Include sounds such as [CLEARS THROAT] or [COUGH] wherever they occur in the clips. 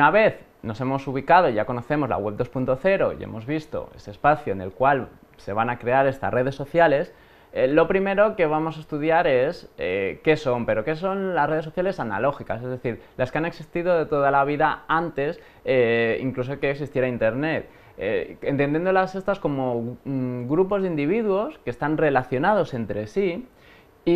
Una vez nos hemos ubicado y ya conocemos la web 2.0 y hemos visto ese espacio en el cual se van a crear estas redes sociales, eh, lo primero que vamos a estudiar es eh, qué son, pero qué son las redes sociales analógicas, es decir, las que han existido de toda la vida antes, eh, incluso que existiera Internet. entendiéndolas estas como mm, grupos de individuos que están relacionados entre sí,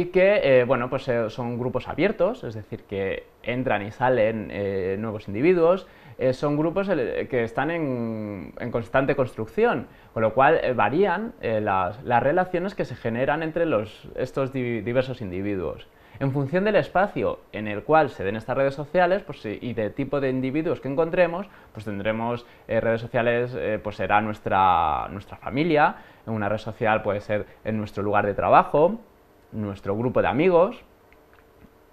y que eh, bueno, pues, eh, son grupos abiertos, es decir, que entran y salen eh, nuevos individuos, son grupos que están en, constante construcción, con lo cual varían las, relaciones que se generan entre estos diversos individuos. En función del espacio en el cual se den estas redes sociales pues, y del tipo de individuos que encontremos, pues tendremos redes sociales, pues será nuestra, nuestra familia, una red social puede ser en nuestro lugar de trabajo, nuestro grupo de amigos,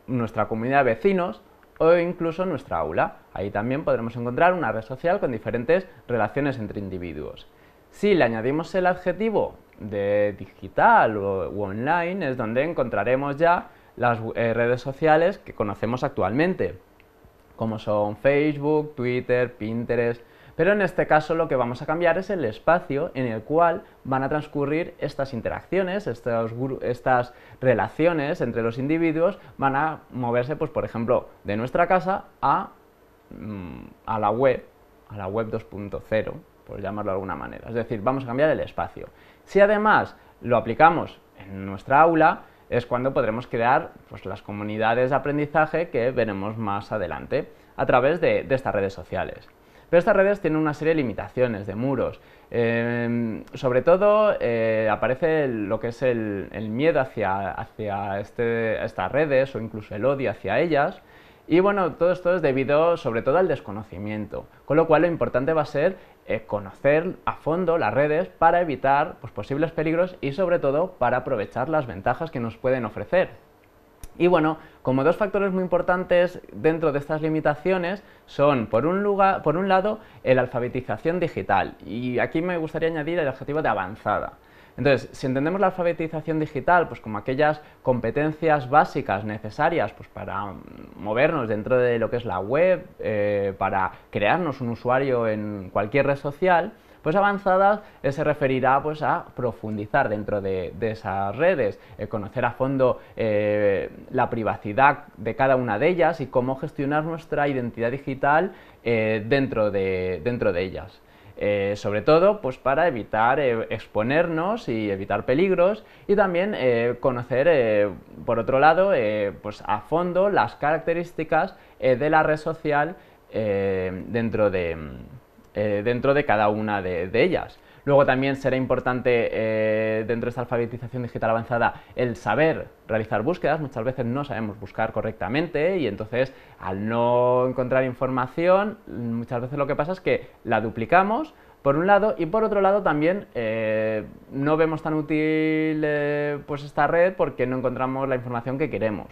nuestra comunidad de vecinos o incluso nuestra aula. Ahí también podremos encontrar una red social con diferentes relaciones entre individuos. Si le añadimos el adjetivo de digital o, online es donde encontraremos ya las eh, redes sociales que conocemos actualmente, como son Facebook, Twitter, Pinterest, pero en este caso lo que vamos a cambiar es el espacio en el cual van a transcurrir estas interacciones, estas relaciones entre los individuos, van a moverse, pues, por ejemplo, de nuestra casa a, mm, a la web, a la web 2.0, por llamarlo de alguna manera. Es decir, vamos a cambiar el espacio. Si además lo aplicamos en nuestra aula, es cuando podremos crear pues, las comunidades de aprendizaje que veremos más adelante a través de estas redes sociales. Pero estas redes tienen una serie de limitaciones, de muros. Em, sobre todo eh, aparece lo que es el, miedo hacia, este, estas redes o incluso el odio hacia ellas. Y bueno, todo esto es debido sobre todo al desconocimiento, con lo cual lo importante va a ser eh, conocer a fondo las redes para evitar pues, posibles peligros y sobre todo para aprovechar las ventajas que nos pueden ofrecer. Y bueno, como dos factores muy importantes dentro de estas limitaciones son, por un, lado, la alfabetización digital. Y aquí me gustaría añadir el adjetivo de avanzada. Entonces, si entendemos la alfabetización digital pues como aquellas competencias básicas necesarias pues para mm, movernos dentro de lo que es la web, eh, para crearnos un usuario en cualquier red social, pues avanzadas se referirá pues, a profundizar dentro de, esas redes, eh, conocer a fondo eh, la privacidad de cada una de ellas y cómo gestionar nuestra identidad digital eh, dentro, de, dentro de ellas. sobre todo pues para evitar exponernos y evitar peligros y también conocer por otro lado pues a fondo las características de la red social dentro de eh, dentro de cada una de, ellas. Luego también será importante eh, dentro de esta alfabetización digital avanzada el saber realizar búsquedas. Muchas veces no sabemos buscar correctamente y entonces al no encontrar información muchas veces lo que pasa es que la duplicamos por un lado, y por otro lado también eh, no vemos tan útil pues esta red porque no encontramos la información que queremos.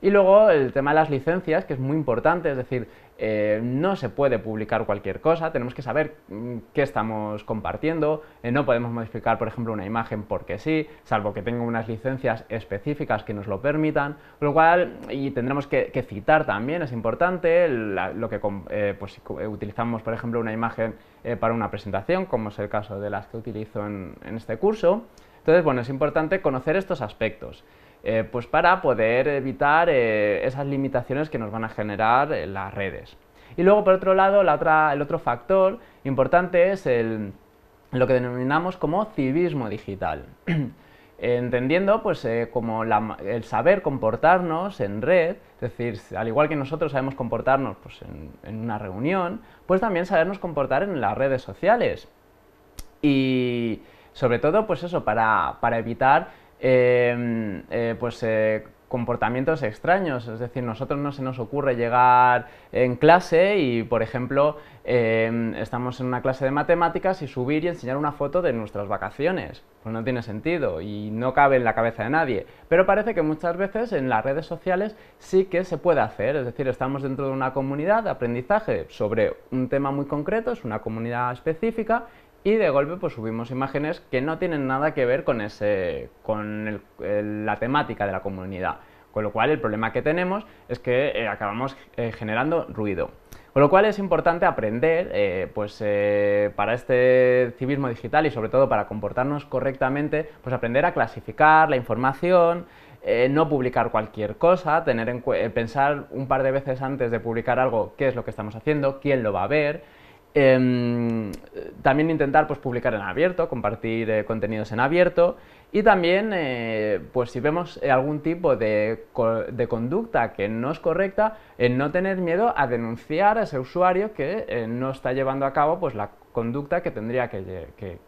Y luego el tema de las licencias, que es muy importante, es decir, eh, no se puede publicar cualquier cosa, tenemos que saber mm, qué estamos compartiendo, eh, no podemos modificar, por ejemplo, una imagen porque sí, salvo que tenga unas licencias específicas que nos lo permitan, lo cual, y tendremos que, citar también, es importante, lo que eh, pues, utilizamos, por ejemplo, una imagen para una presentación, como es el caso de las que utilizo en este curso, entonces, bueno, es importante conocer estos aspectos. Eh, pues para poder evitar eh, esas limitaciones que nos van a generar eh, las redes. Y luego, por otro lado, el otro factor importante es lo que denominamos como civismo digital. [CLEARS THROAT] Entendiendo pues, como el saber comportarnos en red, es decir, al igual que nosotros sabemos comportarnos pues, en, una reunión, pues también sabernos comportar en las redes sociales. Y, sobre todo pues eso, para, evitar em, eh, pues, eh, comportamientos extraños, es decir, nosotros no se nos ocurre llegar en clase y, por ejemplo, em, estamos en una clase de matemáticas y subir y enseñar una foto de nuestras vacaciones, pues no tiene sentido y no cabe en la cabeza de nadie, pero parece que muchas veces en las redes sociales sí que se puede hacer, es decir, estamos dentro de una comunidad de aprendizaje sobre un tema muy concreto, es una comunidad específica y de golpe pues subimos imágenes que no tienen nada que ver con, ese, con la temática de la comunidad. Con lo cual el problema que tenemos es que eh, acabamos eh, generando ruido. Con lo cual es importante aprender eh, pues, para este civismo digital y sobre todo para comportarnos correctamente, pues aprender a clasificar la información, no publicar cualquier cosa, tener pensar un par de veces antes de publicar algo qué es lo que estamos haciendo, quién lo va a ver, Em, también intentar pues, publicar en abierto, compartir eh, contenidos en abierto y también, eh, pues si vemos eh, algún tipo de, conducta que no es correcta, no tener miedo a denunciar a ese usuario que no está llevando a cabo pues, la conducta que tendría que,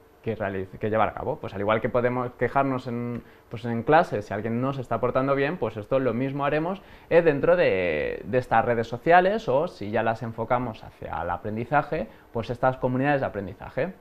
que, llevar a cabo. Pues al igual que podemos quejarnos en, pues clase si alguien no se está portando bien, pues esto lo mismo haremos eh, dentro de, de, estas redes sociales o si ya las enfocamos hacia el aprendizaje, pues estas comunidades de aprendizaje.